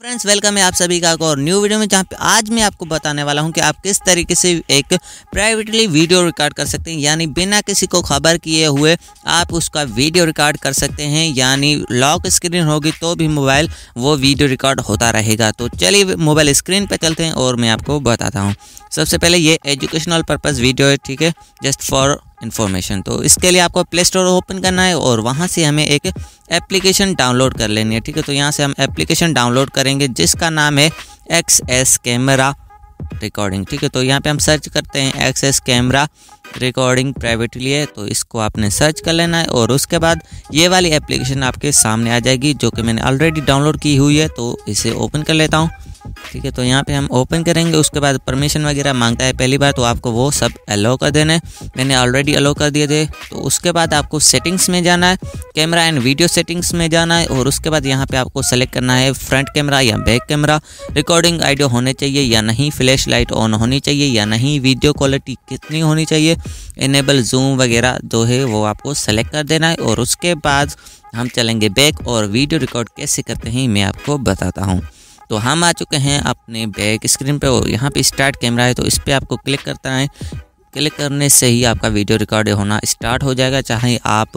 friends welcome है आप सभी का और न्यू वीडियो में जहाँ पे आज मैं आपको बताने वाला हूँ कि आप किस तरीके से एक प्राइवेटली वीडियो रिकॉर्ड कर सकते हैं यानी बिना किसी को खबर किए हुए आप उसका वीडियो रिकॉर्ड कर सकते हैं यानी लॉक स्क्रीन होगी तो भी मोबाइल वो वीडियो रिकॉर्ड होता रहेगा तो चलिए मोबाइल स्क्रीन पर चलते हैं और मैं आपको बताता हूँ सबसे पहले ये एजुकेशनल पर्पज़ वीडियो है ठीक है जस्ट फॉर इन्फॉर्मेशन तो इसके लिए आपको प्ले स्टोर ओपन करना है और वहाँ से हमें एक एप्लीकेशन डाउनलोड कर लेनी है ठीक है तो यहाँ से हम एप्लीकेशन डाउनलोड करेंगे जिसका नाम है एक्स एस कैमरा रिकॉर्डिंग ठीक है तो यहाँ पे हम सर्च करते हैं X S camera recording privately है तो इसको आपने सर्च कर लेना है और उसके बाद ये वाली एप्लीकेशन आपके सामने आ जाएगी जो कि मैंने ऑलरेडी डाउनलोड की हुई है तो इसे ओपन कर लेता हूँ ठीक है तो यहाँ पे हम ओपन करेंगे उसके बाद परमिशन वगैरह मांगता है पहली बार तो आपको वो सब अलाउ कर देना है मैंने ऑलरेडी अलाउ कर दिए थे तो उसके बाद आपको सेटिंग्स में जाना है कैमरा एंड वीडियो सेटिंग्स में जाना है और उसके बाद यहाँ पे आपको सेलेक्ट करना है फ्रंट कैमरा या बैक कैमरा रिकॉर्डिंग आइडियो होने चाहिए या नहीं फ्लैश लाइट ऑन होनी चाहिए या नहीं वीडियो क्वालिटी कितनी होनी चाहिए इनेबल जूम वगैरह जो है वो आपको सेलेक्ट कर देना है और उसके बाद हम चलेंगे बैक और वीडियो रिकॉर्ड कैसे करते हैं मैं आपको बताता हूँ तो हम आ चुके हैं अपने बैक स्क्रीन पे और यहाँ पे स्टार्ट कैमरा है तो इस पर आपको क्लिक करता है क्लिक करने से ही आपका वीडियो रिकॉर्ड होना स्टार्ट हो जाएगा चाहे आप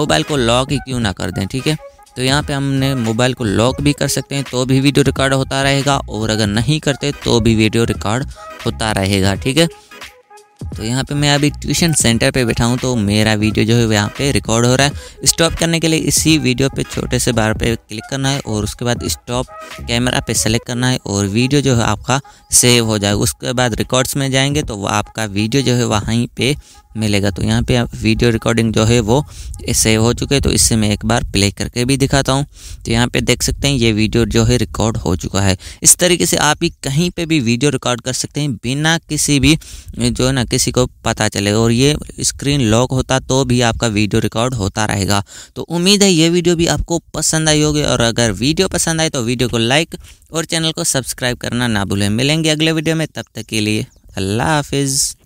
मोबाइल को लॉक ही क्यों ना कर दें ठीक है तो यहाँ पे हमने मोबाइल को लॉक भी कर सकते हैं तो भी वीडियो रिकॉर्ड होता रहेगा और अगर नहीं करते तो भी वीडियो रिकॉर्ड होता रहेगा ठीक है तो यहाँ पे मैं अभी ट्यूशन सेंटर पे बैठा हूँ तो मेरा वीडियो जो है यहाँ पे रिकॉर्ड हो रहा है स्टॉप करने के लिए इसी वीडियो पे छोटे से बार पे क्लिक करना है और उसके बाद स्टॉप कैमरा पे सेलेक्ट करना है और वीडियो जो है आपका सेव हो जाएगा उसके बाद रिकॉर्ड्स में जाएंगे तो आपका वीडियो जो है वहीं पर मिलेगा तो यहाँ पे वीडियो रिकॉर्डिंग जो है वो सेव हो चुके तो इससे मैं एक बार प्ले करके भी दिखाता हूँ तो यहाँ पे देख सकते हैं ये वीडियो जो है रिकॉर्ड हो चुका है इस तरीके से आप ही कहीं पे भी वीडियो रिकॉर्ड कर सकते हैं बिना किसी भी जो है ना किसी को पता चले और ये स्क्रीन लॉक होता तो भी आपका वीडियो रिकॉर्ड होता रहेगा तो उम्मीद है ये वीडियो भी आपको पसंद आई होगी और अगर वीडियो पसंद आए तो वीडियो को लाइक और चैनल को सब्सक्राइब करना ना भूलें मिलेंगे अगले वीडियो में तब तक के लिए अल्लाह हाफिज़